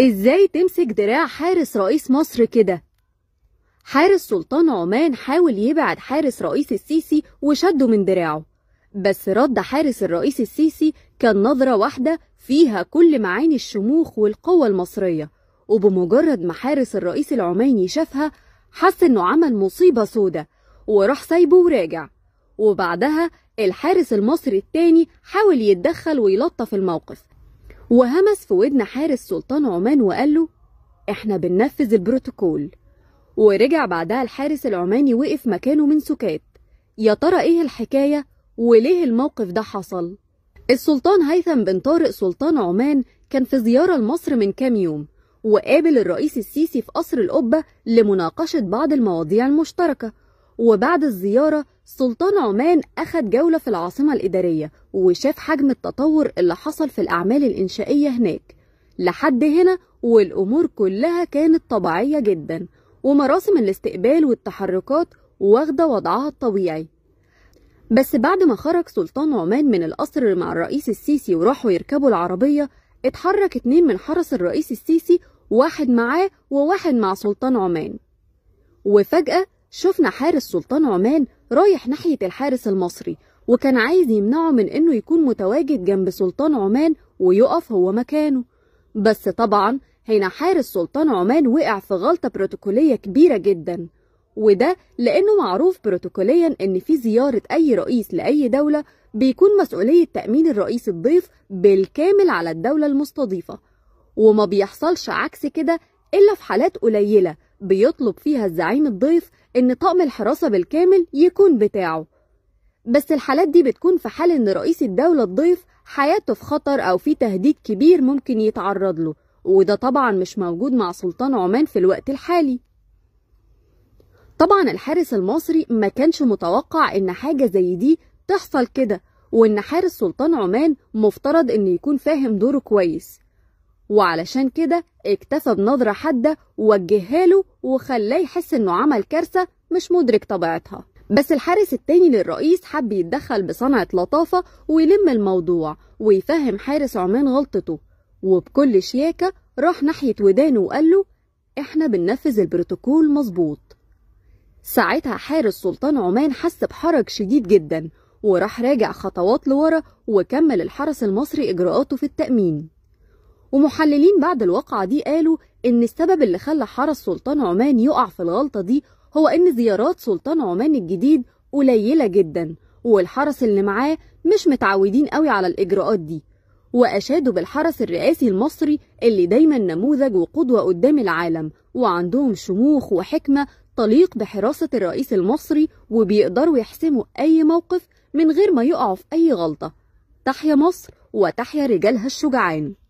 ازاي تمسك دراع حارس رئيس مصر كده حارس سلطان عمان حاول يبعد حارس رئيس السيسي وشده من دراعه بس رد حارس الرئيس السيسي كان نظرة واحدة فيها كل معاني الشموخ والقوة المصرية وبمجرد ما حارس الرئيس العماني شافها حس انه عمل مصيبة سودة وراح سايبه وراجع وبعدها الحارس المصري التاني حاول يتدخل ويلطف الموقف وهمس في ودن حارس سلطان عمان وقال له احنا بننفذ البروتوكول ورجع بعدها الحارس العماني وقف مكانه من سكات يا ترى ايه الحكاية وليه الموقف ده حصل السلطان هيثم بن طارق سلطان عمان كان في زيارة لمصر من كام يوم وقابل الرئيس السيسي في قصر القبة لمناقشة بعض المواضيع المشتركة وبعد الزيارة سلطان عمان أخد جولة في العاصمة الإدارية وشاف حجم التطور اللي حصل في الأعمال الإنشائية هناك لحد هنا والأمور كلها كانت طبيعية جدا ومراسم الاستقبال والتحركات واخدة وضعها الطبيعي بس بعد ما خرج سلطان عمان من القصر مع الرئيس السيسي وراحوا يركبوا العربية اتحرك اتنين من حرس الرئيس السيسي واحد معاه وواحد مع سلطان عمان وفجأة شفنا حارس سلطان عمان رايح ناحية الحارس المصري وكان عايز يمنعه من انه يكون متواجد جنب سلطان عمان ويقف هو مكانه بس طبعا هنا حارس سلطان عمان وقع في غلطة بروتوكولية كبيرة جدا وده لأنه معروف بروتوكوليا إن في زيارة أي رئيس لأي دولة بيكون مسؤولية تأمين الرئيس الضيف بالكامل على الدولة المستضيفة وما بيحصلش عكس كده إلا في حالات قليلة بيطلب فيها الزعيم الضيف إن طقم الحراسة بالكامل يكون بتاعه بس الحالات دي بتكون في حال إن رئيس الدولة الضيف حياته في خطر أو في تهديد كبير ممكن يتعرض له وده طبعا مش موجود مع سلطان عمان في الوقت الحالي طبعا الحارس المصري ما كانش متوقع إن حاجة زي دي تحصل كده وإن حارس سلطان عمان مفترض إنه يكون فاهم دوره كويس وعلشان كده اكتفى بنظرة حادة ووجهها له وخلاه يحس انه عمل كارثة مش مدرك طبيعتها بس الحارس التاني للرئيس حب يتدخل بصنعة لطافة ويلم الموضوع ويفهم حارس عمان غلطته وبكل شياكة راح ناحية ودانه وقال له احنا بننفذ البروتوكول مظبوط ساعتها حارس سلطان عمان حس بحرج شديد جدا وراح راجع خطوات لورا وكمل الحرس المصري إجراءاته في التأمين ومحللين بعد الواقعة دي قالوا إن السبب اللي خلى حرس سلطان عمان يقع في الغلطة دي هو إن زيارات سلطان عمان الجديد قليلة جدا والحرس اللي معاه مش متعودين قوي على الإجراءات دي وأشادوا بالحرس الرئاسي المصري اللي دايما نموذج وقدوة قدام العالم وعندهم شموخ وحكمة تليق بحراسة الرئيس المصري وبيقدروا يحسموا أي موقف من غير ما يقعوا في أي غلطة تحيا مصر وتحيا رجالها الشجعان